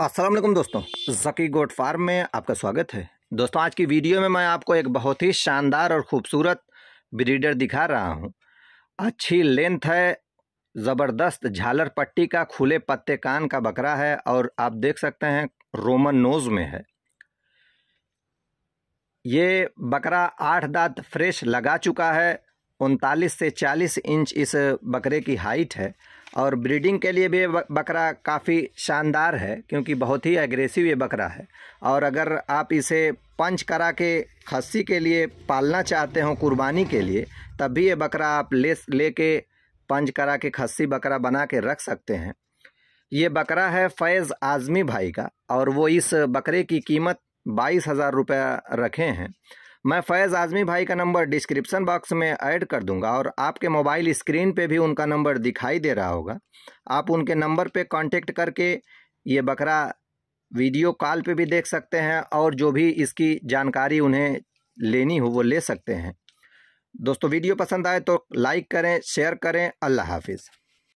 असलम दोस्तों जकी goat farm में आपका स्वागत है दोस्तों आज की वीडियो में मैं आपको एक बहुत ही शानदार और ख़ूबसूरत ब्रीडर दिखा रहा हूँ अच्छी लेंथ है ज़बरदस्त झालर पट्टी का खुले पत्ते कान का बकरा है और आप देख सकते हैं रोमन नोज़ में है ये बकरा आठ दांत फ्रेश लगा चुका है उनतालीस से चालीस इंच इस बकरे की हाइट है और ब्रीडिंग के लिए भी ये बकरा काफ़ी शानदार है क्योंकि बहुत ही एग्रेसिव ये बकरा है और अगर आप इसे पंच करा के खस्सी के लिए पालना चाहते हो कुर्बानी के लिए तब भी ये बकरा आप ले लेके पंच करा के खस्सी बकरा बना के रख सकते हैं ये बकरा है फैज़ आज़मी भाई का और वो इस बकरे की कीमत बाईस हज़ार रखे हैं मैं फैज़ आज़मी भाई का नंबर डिस्क्रिप्सन बॉक्स में ऐड कर दूंगा और आपके मोबाइल स्क्रीन पे भी उनका नंबर दिखाई दे रहा होगा आप उनके नंबर पे कांटेक्ट करके ये बकरा वीडियो कॉल पे भी देख सकते हैं और जो भी इसकी जानकारी उन्हें लेनी हो वो ले सकते हैं दोस्तों वीडियो पसंद आए तो लाइक करें शेयर करें अल्लाह हाफिज़